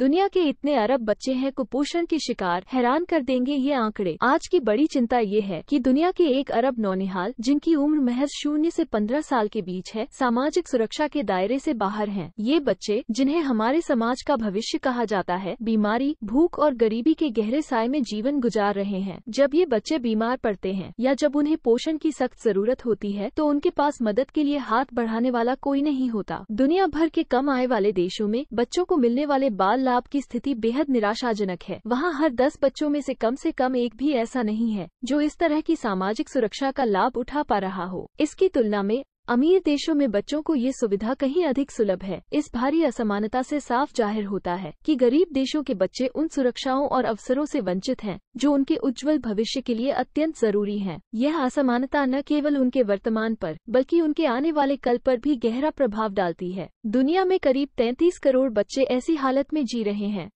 दुनिया के इतने अरब बच्चे हैं कुपोषण की शिकार हैरान कर देंगे ये आंकड़े आज की बड़ी चिंता ये है कि दुनिया के एक अरब नौनिहाल जिनकी उम्र महज शून्य से पंद्रह साल के बीच है सामाजिक सुरक्षा के दायरे से बाहर हैं। ये बच्चे जिन्हें हमारे समाज का भविष्य कहा जाता है बीमारी भूख और गरीबी के गहरे साय में जीवन गुजार रहे हैं जब ये बच्चे बीमार पड़ते हैं या जब उन्हें पोषण की सख्त जरूरत होती है तो उनके पास मदद के लिए हाथ बढ़ाने वाला कोई नहीं होता दुनिया भर के कम आय वाले देशों में बच्चों को मिलने वाले बाल लाभ की स्थिति बेहद निराशाजनक है वहाँ हर दस बच्चों में से कम से कम एक भी ऐसा नहीं है जो इस तरह की सामाजिक सुरक्षा का लाभ उठा पा रहा हो इसकी तुलना में अमीर देशों में बच्चों को ये सुविधा कहीं अधिक सुलभ है इस भारी असमानता से साफ जाहिर होता है कि गरीब देशों के बच्चे उन सुरक्षाओं और अवसरों से वंचित हैं जो उनके उज्जवल भविष्य के लिए अत्यंत जरूरी हैं। यह असमानता न केवल उनके वर्तमान पर बल्कि उनके आने वाले कल पर भी गहरा प्रभाव डालती है दुनिया में करीब तैतीस करोड़ बच्चे ऐसी हालत में जी रहे हैं